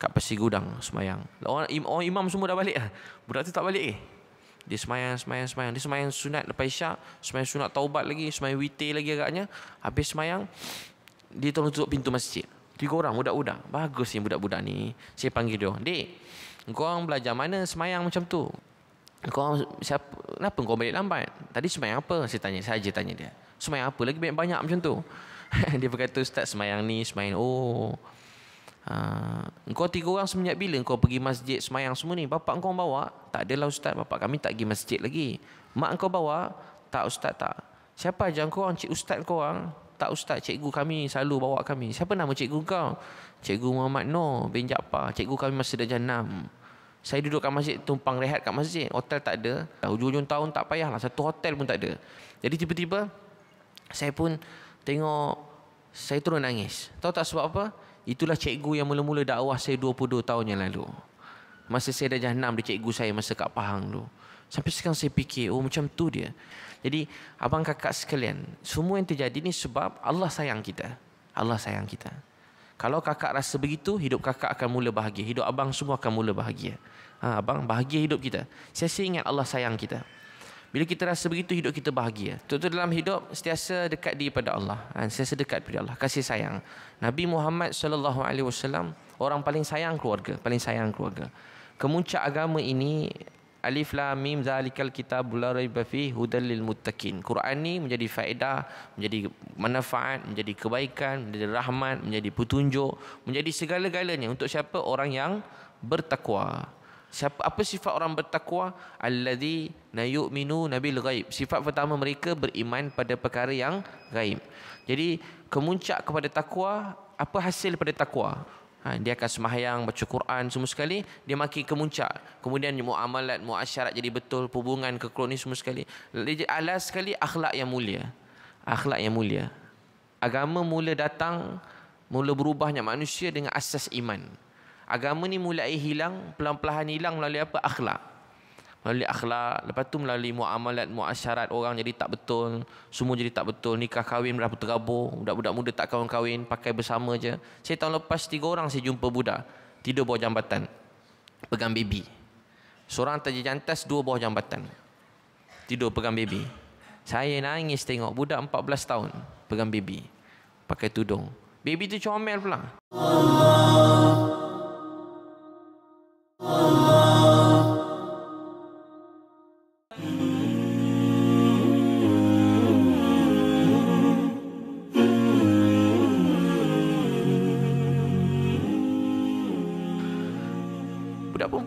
Kat Pasir Gudang semayang. Orang, orang imam semua dah balik. Lah. Budak tu tak balik eh. Dia semayang, semayang, semayang. Dia semayang sunat lepas isyak. Semayang sunat taubat lagi. Semayang witir lagi agaknya. Habis semayang, dia tolong tutup pintu masjid. Tiga orang, budak-budak. Bagus ni budak-budak ni. Saya panggil dia. Dek, korang belajar mana semayang macam tu? Korang, siapa, kenapa kau balik lambat? Tadi semayang apa? Saya tanya, saya aja tanya dia. Semayang apa lagi banyak-banyak macam tu? dia berkata ustaz semayang ni semayang oh Ha, ah, kau tiga orang semenjak bila engkau pergi masjid semayang semua ni? Bapak engkau bawa? Tak adalah ustaz. Bapak kami tak pergi masjid lagi. Mak engkau bawa? Tak ustaz tak. Siapa ajar engkau orang? Cik ustaz kau orang? Tak ustaz. Cikgu kami selalu bawa kami. Siapa nama cikgu kau? Cikgu Muhammad No bin Jaapa. Cikgu kami masih dah jenam. Saya duduk kat masjid tumpang rehat kat masjid. Hotel tak ada. Hujung-hujung tahun tak payahlah. Satu hotel pun tak ada. Jadi tiba-tiba saya pun Tengok saya terus nangis. Tahu tak sebab apa? Itulah cikgu yang mula-mula dakwah saya 22 tahun yang lalu. Masa saya dah jahannam dia cikgu saya masa kat Pahang tu. Sampai sekarang saya fikir, oh macam tu dia. Jadi abang kakak sekalian, semua yang terjadi ni sebab Allah sayang kita. Allah sayang kita. Kalau kakak rasa begitu, hidup kakak akan mula bahagia. Hidup abang semua akan mula bahagia. Ha, abang, bahagia hidup kita. Saya ingat Allah sayang kita. Bila kita rasa begitu hidup kita bahagia. Tentu dalam hidup sentiasa dekat diri pada Allah. Kan? Ha, sentiasa dekat pada Allah. Kasih sayang. Nabi Muhammad sallallahu alaihi wasallam orang paling sayang keluarga, paling sayang keluarga. Kemuncak agama ini Alif Lam Mim Zalikal Kitab La Raiba Fi Hudal Lil Muttaqin. Quran ini menjadi faedah, menjadi manfaat, menjadi kebaikan, menjadi rahmat, menjadi petunjuk, menjadi segala-galanya untuk siapa? Orang yang bertakwa siapa apa sifat orang bertakwa allazi na yu'minu nabil ghaib sifat pertama mereka beriman pada perkara yang ghaib jadi kemuncak kepada takwa apa hasil pada takwa ha, dia akan semahyang, baca Quran semua sekali, dia makin kemuncak. Kemudian muamalat, muasyarat jadi betul, hubungan ke kroni semua sekali. Alas sekali, akhlak yang mulia. Akhlak yang mulia. Agama mula datang, mula berubahnya manusia dengan asas iman agama ni mulai hilang pelan-pelan hilang melalui apa akhlak melalui akhlak lepas tu melalui muamalat muasyarat orang jadi tak betul semua jadi tak betul nikah kahwin berapa tergabung. budak-budak muda tak kawin-kawin pakai bersama je saya tahun lepas tiga orang saya jumpa budak tidur bawah jambatan pegang baby seorang tajam jantas dua bawah jambatan tidur pegang baby saya nangis tengok budak 14 tahun pegang baby pakai tudung baby tu comel pula Allah.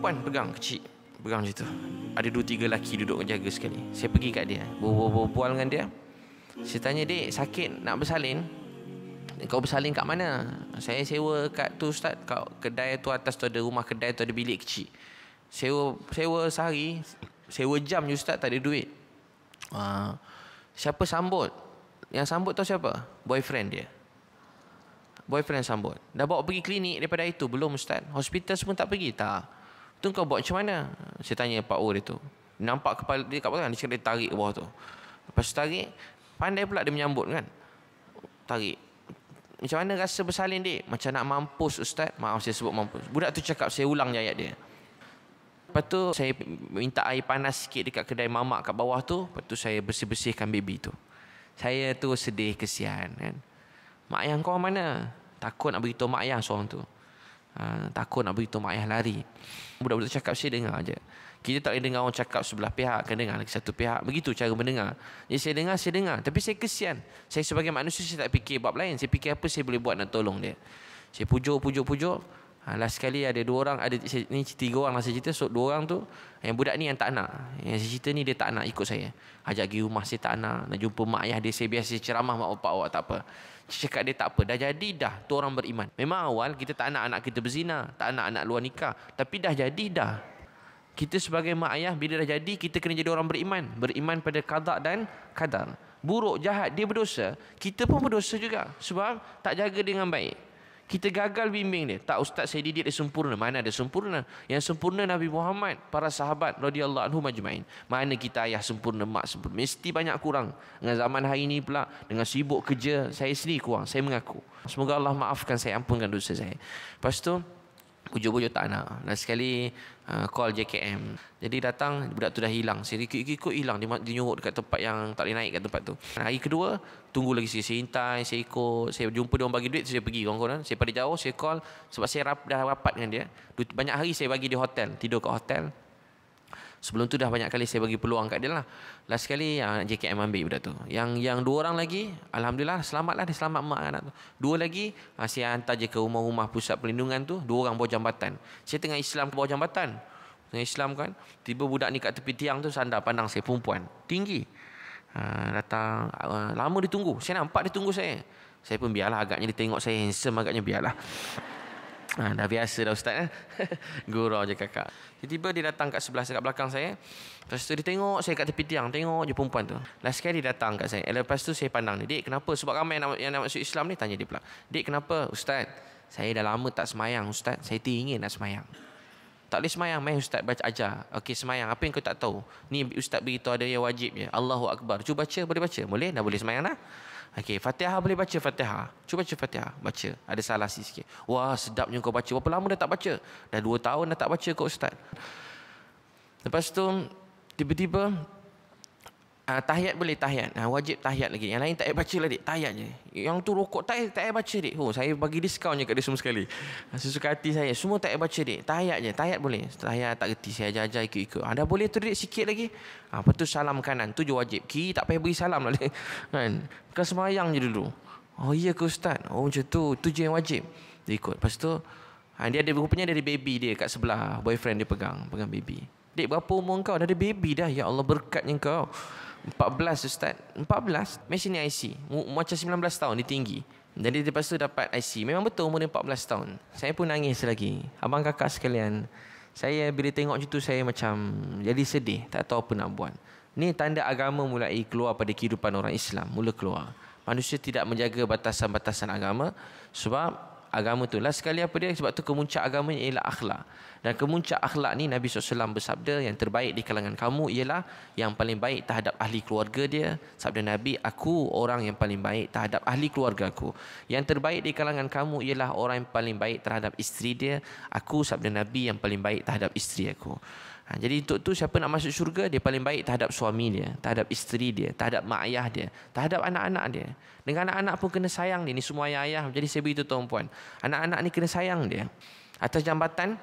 perempuan pegang kecil Pegang macam tu Ada dua tiga laki duduk menjaga sekali Saya pergi kat dia Berbual-bual dengan dia Saya tanya dia Sakit nak bersalin kau bersalin kat mana? Saya sewa kat tu ustaz Kat kedai tu atas tu ada rumah kedai tu ada bilik kecil Sewa sewa sehari Sewa jam je ustaz tak ada duit uh, Siapa sambut? Yang sambut tu siapa? Boyfriend dia Boyfriend sambut Dah bawa pergi klinik daripada itu Belum ustaz Hospital semua tak pergi? Tak Tu kau buat macam mana? Saya tanya Pak O itu. Nampak kepala dia kat belakang. Dia cakap dia tarik bawah tu. Lepas tu tarik. Pandai pula dia menyambut kan. Tarik. Macam mana rasa bersalin dia? Macam nak mampus ustaz. Maaf saya sebut mampus. Budak tu cakap saya ulang je ayat dia. Lepas tu saya minta air panas sikit dekat kedai mamak kat bawah tu. Lepas tu saya bersih-bersihkan baby tu. Saya tu sedih kesian kan. Mak ayah kau mana? Takut nak beritahu mak ayah seorang tu ha, takut nak beritahu mak ayah lari budak-budak cakap saya dengar aja. kita tak boleh dengar orang cakap sebelah pihak kan dengar lagi satu pihak begitu cara mendengar jadi saya dengar saya dengar tapi saya kesian saya sebagai manusia saya tak fikir bab lain saya fikir apa saya boleh buat nak tolong dia saya pujuk pujuk pujuk Ha, last sekali ada dua orang, ada ni tiga orang masa cerita. So, dua orang tu, yang budak ni yang tak nak. Yang saya cerita ni, dia tak nak ikut saya. Ajak pergi rumah, saya tak nak. Nak jumpa mak ayah dia, saya biasa ceramah mak bapak awak, tak apa. Cakap dia tak apa. Dah jadi dah, tu orang beriman. Memang awal, kita tak nak anak kita berzina. Tak nak anak luar nikah. Tapi dah jadi dah. Kita sebagai mak ayah, bila dah jadi, kita kena jadi orang beriman. Beriman pada kadak dan kadar. Buruk, jahat, dia berdosa. Kita pun berdosa juga. Sebab tak jaga dengan baik kita gagal bimbing dia. Tak ustaz saya didik dia sempurna. Mana ada sempurna? Yang sempurna Nabi Muhammad, para sahabat radhiyallahu anhu majma'in. Mana kita ayah sempurna, mak sempurna. Mesti banyak kurang. Dengan zaman hari ini pula, dengan sibuk kerja, saya sendiri kurang. Saya mengaku. Semoga Allah maafkan saya, ampunkan dosa saya. Lepas tu, Pujuk-pujuk tak nak. Dan sekali uh, call JKM. Jadi datang, budak tu dah hilang. Saya ikut-ikut hilang. Dia, dia nyuruk dekat tempat yang tak boleh naik kat tempat tu. Dan hari kedua, tunggu lagi saya. Saya intai, saya ikut. Saya jumpa dia orang bagi duit, saya pergi. Kawan -kawan. Saya pada jauh, saya call. Sebab saya rap, dah rapat dengan dia. Banyak hari saya bagi di hotel. Tidur kat hotel. Sebelum tu dah banyak kali saya bagi peluang kat dia lah. Last kali uh, ah, JKM ambil budak tu. Yang yang dua orang lagi, Alhamdulillah selamatlah, Dia selamat mak anak tu. Dua lagi, uh, saya hantar je ke rumah-rumah pusat perlindungan tu. Dua orang bawah jambatan. Saya tengah Islam ke bawah jambatan. Tengah Islam kan. Tiba budak ni kat tepi tiang tu sandar pandang saya perempuan. Tinggi. Uh, datang. Uh, lama ditunggu. Saya nampak dia tunggu saya. Saya pun biarlah agaknya dia tengok saya handsome agaknya biarlah. Ha, dah biasa dah ustaz eh. Gurau je kakak. Tiba-tiba dia datang kat sebelah kat belakang saya. Lepas tu dia tengok saya kat tepi tiang. Tengok je perempuan tu. Last kali dia datang kat saya. Eh, lepas tu saya pandang dia. Dik kenapa? Sebab ramai yang nak, yang nak masuk Islam ni. Tanya dia pula. Dik kenapa ustaz? Saya dah lama tak semayang ustaz. Saya teringin nak semayang. Tak boleh semayang. Main ustaz baca ajar. Okey semayang. Apa yang kau tak tahu? Ni ustaz beritahu ada yang wajib je. Allahu Akbar. Cuba baca. Boleh baca. Boleh. Dah boleh semayang dah. Okey, Fatihah boleh baca Fatihah. Cuba baca Fatihah. Baca. Ada salah sikit. Wah, sedapnya kau baca. Berapa lama dah tak baca? Dah dua tahun dah tak baca kau Ustaz. Lepas tu, tiba-tiba, uh, tahiyat boleh tahiyat. Uh, wajib tahiyat lagi. Yang lain tak payah baca lah dik. Tahiyat je. Yang tu rokok tak tak payah baca dik. Oh, saya bagi diskaun je kat dia semua sekali. Ah, Sesuka hati saya. Semua tak payah baca dik. Tahiyat je. Tahiyat boleh. Tahiyat tak reti. Saya ajar-ajar ikut-ikut. Ada uh, boleh tu dik sikit lagi. Ha, uh, tu salam kanan. Tu je wajib. Ki tak payah beri salam lah dik. Kan. Bukan semayang je dulu. Oh iya ke ustaz. Oh macam tu. Tu je yang wajib. Dia ikut. Lepas tu. uh, dia ada rupanya dari baby dia kat sebelah. Boyfriend dia pegang. Pegang baby. Dek berapa umur kau? Dah ada baby dah. Ya Allah berkatnya kau. 14 Ustaz 14 Mesin ni IC Macam 19 tahun Dia tinggi Jadi lepas tu dapat IC Memang betul umur dia 14 tahun Saya pun nangis lagi Abang kakak sekalian Saya bila tengok macam Saya macam Jadi sedih Tak tahu apa nak buat Ni tanda agama mulai keluar Pada kehidupan orang Islam Mula keluar Manusia tidak menjaga Batasan-batasan agama Sebab Agama tu Last sekali apa dia Sebab tu kemuncak agamanya Ialah akhlak dan kemuncak akhlak ni Nabi SAW bersabda yang terbaik di kalangan kamu ialah yang paling baik terhadap ahli keluarga dia. Sabda Nabi, aku orang yang paling baik terhadap ahli keluarga aku. Yang terbaik di kalangan kamu ialah orang yang paling baik terhadap isteri dia. Aku sabda Nabi yang paling baik terhadap isteri aku. Ha, jadi untuk tu siapa nak masuk syurga dia paling baik terhadap suami dia, terhadap isteri dia, terhadap mak ayah dia, terhadap anak-anak dia. Dengan anak-anak pun kena sayang dia ni semua ayah-ayah. Jadi saya beritahu tuan-puan, anak-anak ni kena sayang dia. Atas jambatan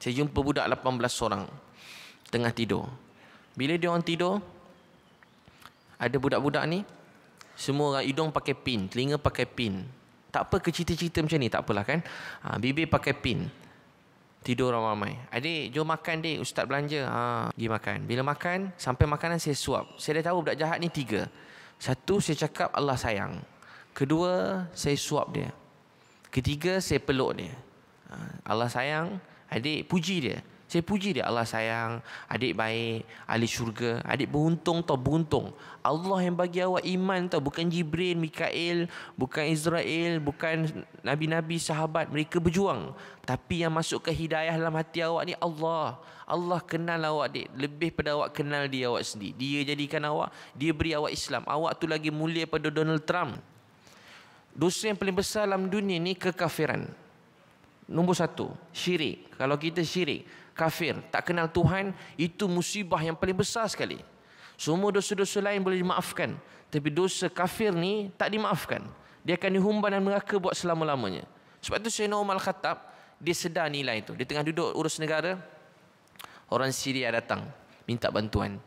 saya jumpa budak 18 orang tengah tidur. Bila dia orang tidur, ada budak-budak ni semua orang hidung pakai pin, telinga pakai pin. Tak apa ke cerita-cerita macam ni, tak apalah kan. Ha, bibir pakai pin. Tidur orang ramai. Adik, jom makan dek, ustaz belanja. Ha, pergi makan. Bila makan, sampai makanan saya suap. Saya dah tahu budak jahat ni tiga. Satu, saya cakap Allah sayang. Kedua, saya suap dia. Ketiga, saya peluk dia. Ha, Allah sayang. Adik puji dia. Saya puji dia Allah sayang Adik baik Ahli syurga Adik beruntung tau beruntung Allah yang bagi awak iman tau Bukan Jibril Mikail, Bukan Israel Bukan Nabi-Nabi sahabat Mereka berjuang Tapi yang masuk ke hidayah dalam hati awak ni Allah Allah kenal awak adik Lebih pada awak kenal dia awak sendiri Dia jadikan awak Dia beri awak Islam Awak tu lagi mulia pada Donald Trump Dosa yang paling besar dalam dunia ni Kekafiran Nombor satu, syirik. Kalau kita syirik, kafir, tak kenal Tuhan, itu musibah yang paling besar sekali. Semua dosa-dosa lain boleh dimaafkan. Tapi dosa kafir ni tak dimaafkan. Dia akan dihumban dan meraka buat selama-lamanya. Sebab itu Sayyidina Umar Al-Khattab, dia sedar nilai itu. Dia tengah duduk urus negara, orang Syria datang minta bantuan.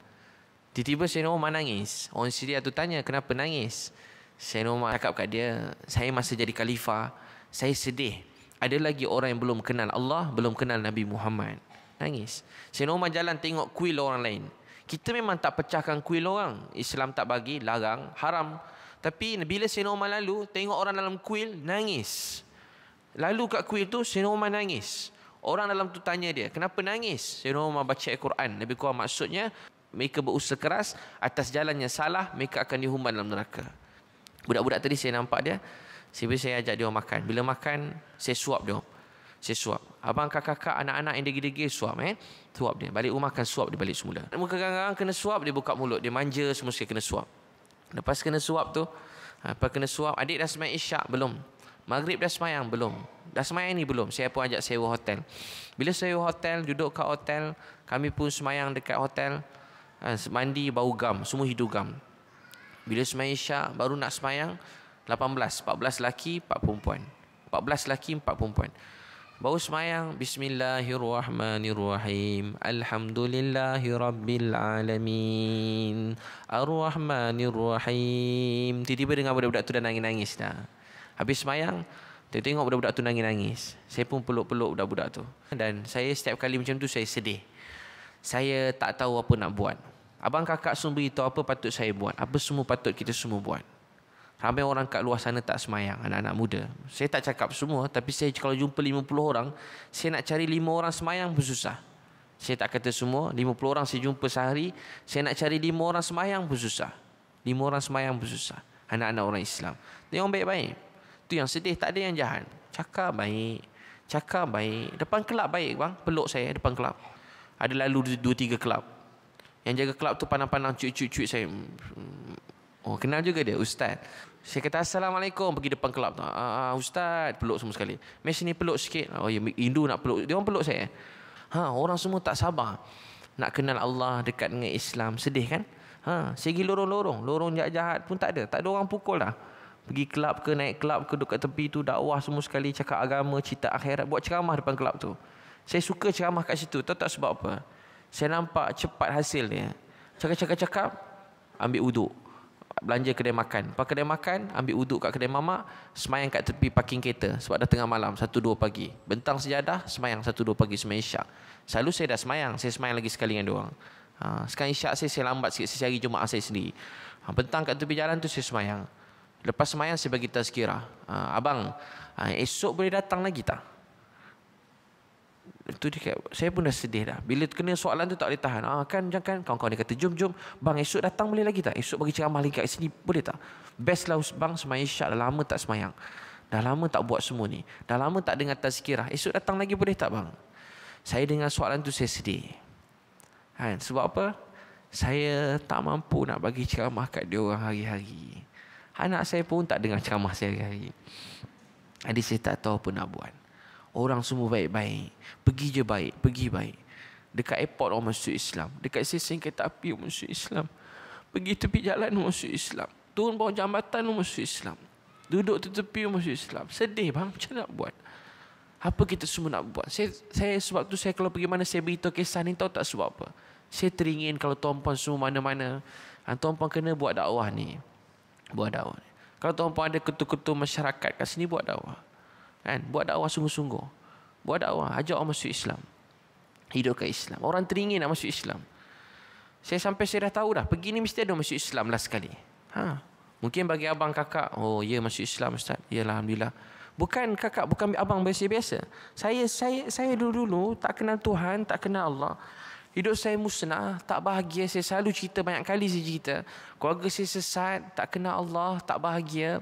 Tiba-tiba Sayyidina Umar nangis. Orang Syria tu tanya, kenapa nangis? Sayyidina Umar cakap kat dia, saya masa jadi khalifah, saya sedih ada lagi orang yang belum kenal Allah, belum kenal Nabi Muhammad. Nangis. Sayyidina Umar jalan tengok kuil orang lain. Kita memang tak pecahkan kuil orang. Islam tak bagi, larang, haram. Tapi bila Sayyidina Umar lalu, tengok orang dalam kuil, nangis. Lalu kat kuil tu, Sayyidina Umar nangis. Orang dalam tu tanya dia, kenapa nangis? Sayyidina Umar baca Al-Quran. Lebih kurang maksudnya, mereka berusaha keras, atas jalannya salah, mereka akan dihumban dalam neraka. Budak-budak tadi saya nampak dia, sebab saya ajak dia makan. Bila makan, saya suap dia. Saya suap. Abang kakak-kakak anak-anak yang degil-degil suap eh. Suap dia. Balik rumah kan suap dia balik semula. Muka gang-gang kena suap dia buka mulut. Dia manja semua sekali kena suap. Lepas kena suap tu. apa kena suap. Adik dah semayang isyak? Belum. Maghrib dah semayang? Belum. Dah semayang ni belum. Saya pun ajak sewa hotel. Bila sewa hotel, duduk kat hotel. Kami pun semayang dekat hotel. Ah, mandi bau gam. Semua hidu gam. Bila semayang isyak, baru nak semayang. 18 14 laki, 4 perempuan 14 laki, 4 perempuan Bau semayang Bismillahirrahmanirrahim Alhamdulillahirrabbilalamin Arrahmanirrahim Tiba-tiba dengar budak-budak tu dah nangis-nangis dah Habis semayang Tiba-tiba tengok budak-budak tu nangis-nangis Saya pun peluk-peluk budak-budak tu Dan saya setiap kali macam tu saya sedih Saya tak tahu apa nak buat Abang kakak semua beritahu apa patut saya buat Apa semua patut kita semua buat Ramai orang kat luar sana tak semayang anak-anak muda. Saya tak cakap semua tapi saya kalau jumpa 50 orang, saya nak cari 5 orang semayang pun susah. Saya tak kata semua, 50 orang saya jumpa sehari, saya nak cari 5 orang semayang pun susah. 5 orang semayang pun susah. Anak-anak orang Islam. yang baik-baik. Tu yang sedih, tak ada yang jahat. Cakap baik. Cakap baik. Depan kelab baik bang. Peluk saya depan kelab. Ada lalu dua tiga kelab. Yang jaga kelab tu pandang-pandang cuik-cuik saya. Hmm, hmm. Oh, kenal juga dia, Ustaz. Saya kata Assalamualaikum Pergi depan kelab tu uh, Ustaz Peluk semua sekali Mesin ni peluk sikit Oh ya Hindu nak peluk Dia orang peluk saya Ha orang semua tak sabar Nak kenal Allah Dekat dengan Islam Sedih kan Ha Saya pergi lorong-lorong Lorong jahat-jahat pun tak ada Tak ada orang pukul dah Pergi kelab ke Naik kelab ke Dekat tepi tu dakwah semua sekali Cakap agama Cerita akhirat Buat ceramah depan kelab tu Saya suka ceramah kat situ Tahu tak sebab apa Saya nampak cepat hasilnya Cakap-cakap-cakap Ambil uduk belanja kedai makan. Pak kedai makan, ambil uduk kat kedai mama, semayang kat tepi parking kereta sebab dah tengah malam, 1-2 pagi. Bentang sejadah, semayang 1-2 pagi, semayang isyak. Selalu saya dah semayang, saya semayang lagi sekali dengan diorang. Ha, sekarang isyak saya, saya lambat sikit, saya cari jumaat saya sendiri. Ha, bentang kat tepi jalan tu, saya semayang. Lepas semayang, saya bagi tazkirah. Ha, abang, ha, esok boleh datang lagi tak? itu dia saya pun dah sedih dah. Bila kena soalan tu tak boleh tahan. Ah kan jangan kan. kawan-kawan dia kata jom jom bang esok datang boleh lagi tak? Esok bagi ceramah lagi kat sini boleh tak? Best lah bang semai isyak dah lama tak semayang. Dah lama tak buat semua ni. Dah lama tak dengar tazkirah. Esok datang lagi boleh tak bang? Saya dengar soalan tu saya sedih. Kan? Sebab apa? Saya tak mampu nak bagi ceramah kat dia orang hari-hari. Anak saya pun tak dengar ceramah saya hari-hari. Jadi saya tak tahu apa nak buat. Orang semua baik-baik. Pergi je baik. Pergi baik. Dekat airport orang masuk Islam. Dekat sesing kereta api orang masuk Islam. Pergi tepi jalan orang masuk Islam. Turun bawah jambatan orang masuk Islam. Duduk tepi orang masuk Islam. Sedih bang. Macam nak buat? Apa kita semua nak buat? Saya, saya sebab tu saya kalau pergi mana saya beritahu kisah ni tahu tak sebab apa? Saya teringin kalau tuan semua mana-mana. Ah, tuan kena buat dakwah ni. Buat dakwah ni. Kalau tuan ada ketua-ketua masyarakat kat sini buat dakwah kan buat dakwah sungguh-sungguh buat dakwah ajak orang masuk Islam hidup ke Islam orang teringin nak masuk Islam saya sampai saya dah tahu dah pergi ni mesti ada masuk Islam lah sekali ha mungkin bagi abang kakak oh ya masuk Islam ustaz ya alhamdulillah bukan kakak bukan abang biasa-biasa saya saya saya dulu-dulu tak kenal Tuhan tak kenal Allah Hidup saya musnah, tak bahagia. Saya selalu cerita banyak kali saya cerita. Keluarga saya sesat, tak kenal Allah, tak bahagia.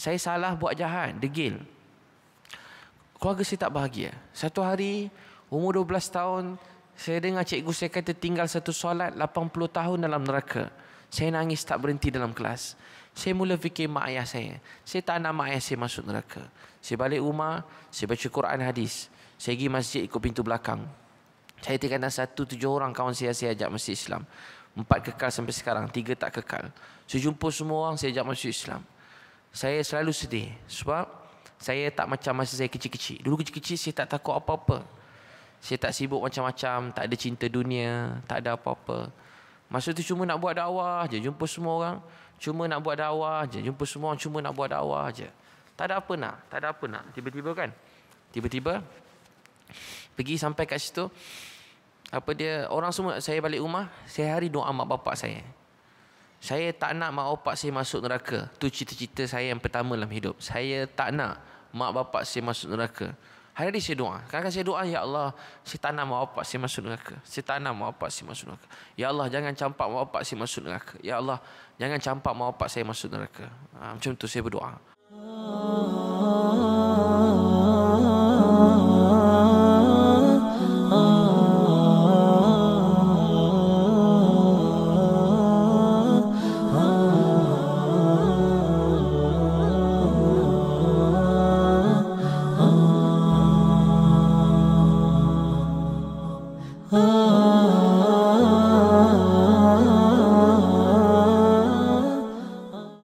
Saya salah buat jahat, degil keluarga saya tak bahagia. Satu hari, umur 12 tahun, saya dengar cikgu saya kata tinggal satu solat 80 tahun dalam neraka. Saya nangis tak berhenti dalam kelas. Saya mula fikir mak ayah saya. Saya tak nak mak ayah saya masuk neraka. Saya balik rumah, saya baca Quran hadis. Saya pergi masjid ikut pintu belakang. Saya tinggalkan satu tujuh orang kawan saya saya ajak masjid Islam. Empat kekal sampai sekarang, tiga tak kekal. Saya jumpa semua orang saya ajak masuk Islam. Saya selalu sedih sebab saya tak macam masa saya kecil-kecil. Dulu kecil-kecil saya tak takut apa-apa. Saya tak sibuk macam-macam, tak ada cinta dunia, tak ada apa-apa. Masa tu cuma nak buat dakwah je, jumpa semua orang. Cuma nak buat dakwah je, jumpa semua orang cuma nak buat dakwah je. Tak ada apa nak, tak ada apa nak. Tiba-tiba kan? Tiba-tiba pergi sampai kat situ apa dia orang semua saya balik rumah, saya hari doa mak bapak saya. Saya tak nak mak bapak saya masuk neraka. Tu cita-cita saya yang pertama dalam hidup. Saya tak nak mak bapak saya masuk neraka. Hari ini saya doa. Kadang-kadang saya doa, Ya Allah, saya tak nak mak bapak saya masuk neraka. Saya tak nak mak bapak saya masuk neraka. Ya Allah, jangan campak mak bapak saya masuk neraka. Ya Allah, jangan campak mak bapak saya masuk neraka. Ha, macam tu saya berdoa. Oh.